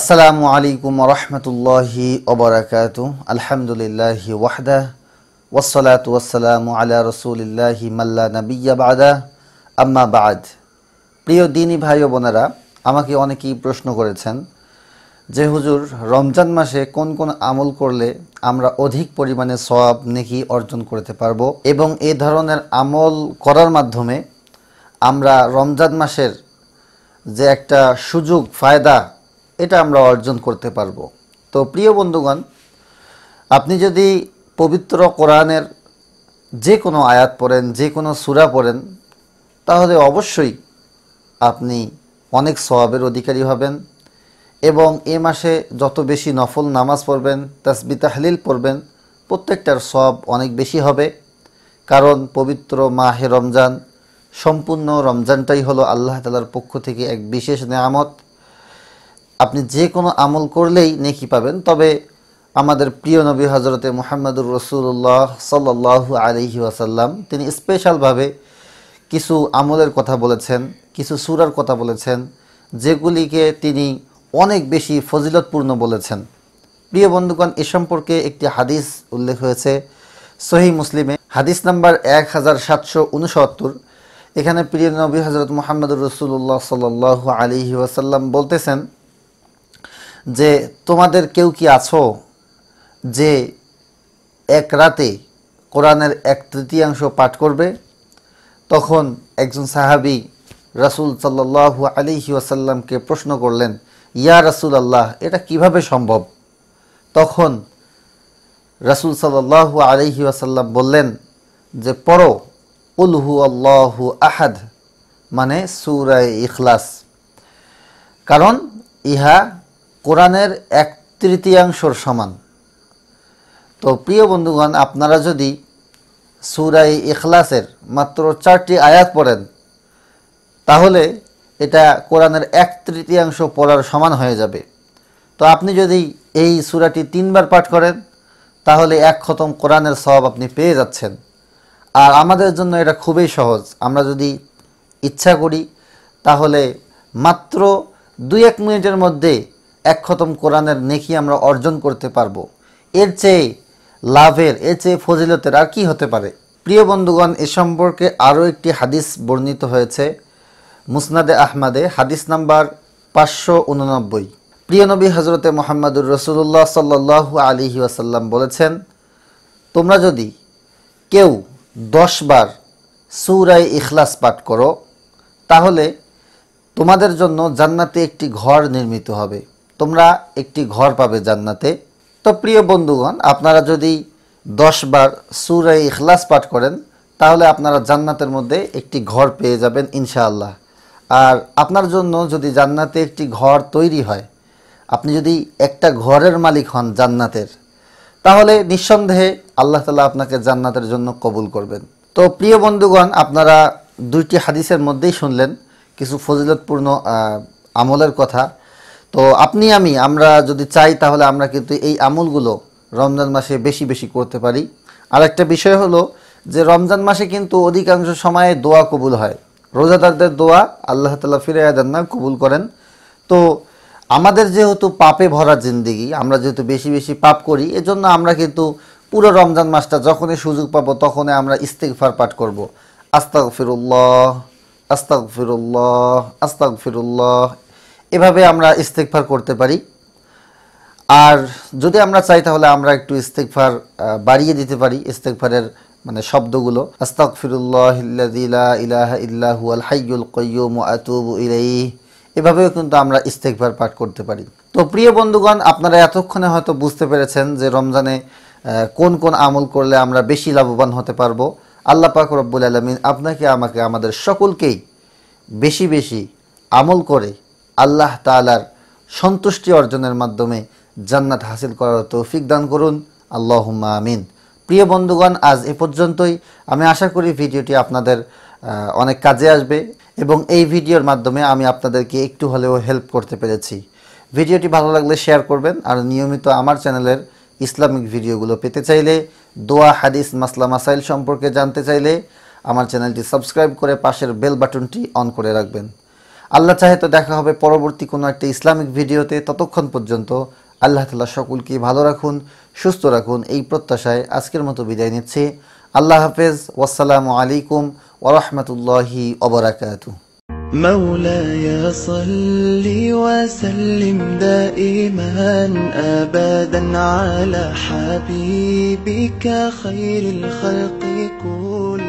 আসসালামু আলাইকুম রহমতুল্লাহি ওবরাকাত আলহামদুলিল্লাহি ওয়াহদা ওসলাত ওয়াসালামু আলা রসুলিল্লাহি মাল্লা নবিয়া বাদা আম্মা বাদ প্রিয় দিনী ভাই ও বোনেরা আমাকে অনেকেই প্রশ্ন করেছেন যে হুজুর রমজান মাসে কোন কোন আমল করলে আমরা অধিক পরিমাণে সব নেকি অর্জন করতে পারবো এবং এ ধরনের আমল করার মাধ্যমে আমরা রমজান মাসের যে একটা সুযোগ ফায়দা এটা আমরা অর্জন করতে পারব তো প্রিয় বন্ধুগণ আপনি যদি পবিত্র কোরআনের যে কোনো আয়াত পড়েন যে কোনো সুরা পড়েন তাহলে অবশ্যই আপনি অনেক সবাবের অধিকারী হবেন এবং এ মাসে যত বেশি নফল নামাজ পড়বেন তসবি তাহলিল পড়বেন প্রত্যেকটার সব অনেক বেশি হবে কারণ পবিত্র মাহে রমজান সম্পূর্ণ রমজানটাই হলো আল্লাহ তালার পক্ষ থেকে এক বিশেষ নেয়ামত আপনি যে কোনো আমল করলেই নেকি পাবেন তবে আমাদের প্রিয় নবী হজরতে মোহাম্মদুর রসুল্লাহ সাল্লাহ আলহি আসাল্লাম তিনি স্পেশালভাবে কিছু আমলের কথা বলেছেন কিছু সুরার কথা বলেছেন যেগুলিকে তিনি অনেক বেশি ফজিলতপূর্ণ বলেছেন প্রিয় বন্ধুগণ এ সম্পর্কে একটি হাদিস উল্লেখ হয়েছে সহি মুসলিমে হাদিস নাম্বার এক হাজার সাতশো উনসত্তর এখানে প্রিয় নবী হজরত মোহাম্মদুর রসুল্লাহ সাল্লাহ আলহি ওয়াসাল্লাম বলতেছেন যে তোমাদের কেউ কি আছো যে এক রাতে কোরআনের এক তৃতীয়াংশ পাঠ করবে তখন একজন সাহাবি রাসুল সাল্লাহ আলিহি ওসাল্লামকে প্রশ্ন করলেন ইয়া রাসুল আল্লাহ এটা কিভাবে সম্ভব তখন রাসুল সাল্লাহ আলিহি ওয়াসাল্লাম বললেন যে পড়ো উলহু আল্লাহু আহাদ মানে সুরায় ইখলাস কারণ ইহা কোরআনের এক তৃতীয়াংশর সমান তো প্রিয় বন্ধুগণ আপনারা যদি সুরাই ইখলাসের মাত্র চারটি আয়াত পড়েন তাহলে এটা কোরআনের এক তৃতীয়াংশ পড়ার সমান হয়ে যাবে তো আপনি যদি এই সুরাটি তিনবার পাঠ করেন তাহলে এক খতম কোরআনের সব আপনি পেয়ে যাচ্ছেন আর আমাদের জন্য এটা খুবই সহজ আমরা যদি ইচ্ছা করি তাহলে মাত্র দুই এক মিনিটের মধ্যে এক খতম কোরআনের নেকি আমরা অর্জন করতে পারবো এর চেয়ে লাভের এর চেয়ে ফজিলতের আর কি হতে পারে প্রিয় বন্ধুগণ এ সম্পর্কে আরও একটি হাদিস বর্ণিত হয়েছে মুসনাদে আহমাদে হাদিস নাম্বার পাঁচশো উননব্বই প্রিয় নবী হজরতে মোহাম্মদুর রসুল্লাহ সাল্লু আলিহি আসাল্লাম বলেছেন তোমরা যদি কেউ দশবার সুরাই ইখলাস পাঠ করো তাহলে তোমাদের জন্য জান্নাতে একটি ঘর নির্মিত হবে তোমরা একটি ঘর পাবে জান্নাতে তো প্রিয় বন্ধুগণ আপনারা যদি দশবার সুরাই ইখলাস পাঠ করেন তাহলে আপনারা জান্নাতের মধ্যে একটি ঘর পেয়ে যাবেন ইনশাআল্লাহ আর আপনার জন্য যদি জান্নাতে একটি ঘর তৈরি হয় আপনি যদি একটা ঘরের মালিক হন জান্নাতের তাহলে নিঃসন্দেহে আল্লাহ তালা আপনাকে জান্নাতের জন্য কবুল করবেন তো প্রিয় বন্ধুগণ আপনারা দুইটি হাদিসের মধ্যেই শুনলেন কিছু ফজিলতপূর্ণ আমলের কথা তো আপনি আমি আমরা যদি চাই তাহলে আমরা কিন্তু এই আমলগুলো রমজান মাসে বেশি বেশি করতে পারি আর একটা বিষয় হলো যে রমজান মাসে কিন্তু অধিকাংশ সময়ে দোয়া কবুল হয় রোজাদারদের দোয়া আল্লাহ তালা ফিরে দেন না কবুল করেন তো আমাদের যেহেতু পাপে ভরা জিন্দিগি আমরা যেহেতু বেশি বেশি পাপ করি এজন্য আমরা কিন্তু পুরো রমজান মাসটা যখনই সুযোগ পাবো তখনই আমরা ইস্তেকফার পাঠ করব আস্তাক ফিরুল্লাহ আস্তাক ফিরুল্লাহ আস্তাক ফিরুল্লাহ এভাবে আমরা ইস্তেকফার করতে পারি আর যদি আমরা চাই তাহলে আমরা একটু ইস্তেকফার বাড়িয়ে দিতে পারি ইস্তেকফারের মানে শব্দগুলো এভাবেও কিন্তু আমরা ইস্তেকফার পাঠ করতে পারি তো প্রিয় বন্ধুগণ আপনারা এতক্ষণে হয়তো বুঝতে পেরেছেন যে রমজানে কোন কোন আমল করলে আমরা বেশি লাভবান হতে পারবো আল্লাহ পাক রব্বুল আলমিন আপনাকে আমাকে আমাদের সকলকেই বেশি বেশি আমল করে আল্লাহ তালার সন্তুষ্টি অর্জনের মাধ্যমে জান্নাত হাসিল করার তৌফিক দান করুন আল্লাহ আমিন প্রিয় বন্ধুগণ আজ এ পর্যন্তই আমি আশা করি ভিডিওটি আপনাদের অনেক কাজে আসবে এবং এই ভিডিওর মাধ্যমে আমি আপনাদেরকে একটু হলেও হেল্প করতে পেরেছি ভিডিওটি ভালো লাগলে শেয়ার করবেন আর নিয়মিত আমার চ্যানেলের ইসলামিক ভিডিওগুলো পেতে চাইলে দোয়া হাদিস মাসলা মাসাইল সম্পর্কে জানতে চাইলে আমার চ্যানেলটি সাবস্ক্রাইব করে পাশের বেল বাটনটি অন করে রাখবেন আল্লাহ চাহে তো দেখা হবে পরবর্তী কোনো একটা ইসলামিক ভিডিওতে ততক্ষণ পর্যন্ত আল্লাহ তালা সকলকে ভালো রাখুন সুস্থ রাখুন এই প্রত্যাশায় আজকের মতো বিদায় নিচ্ছে আল্লাহ হাফেজ ওয়াসালামু আলাইকুম ওরহমতুল্লাহি অবরাকাতু مولاي صل وسلم دائما ابدا على حبيبك خير الخلق كل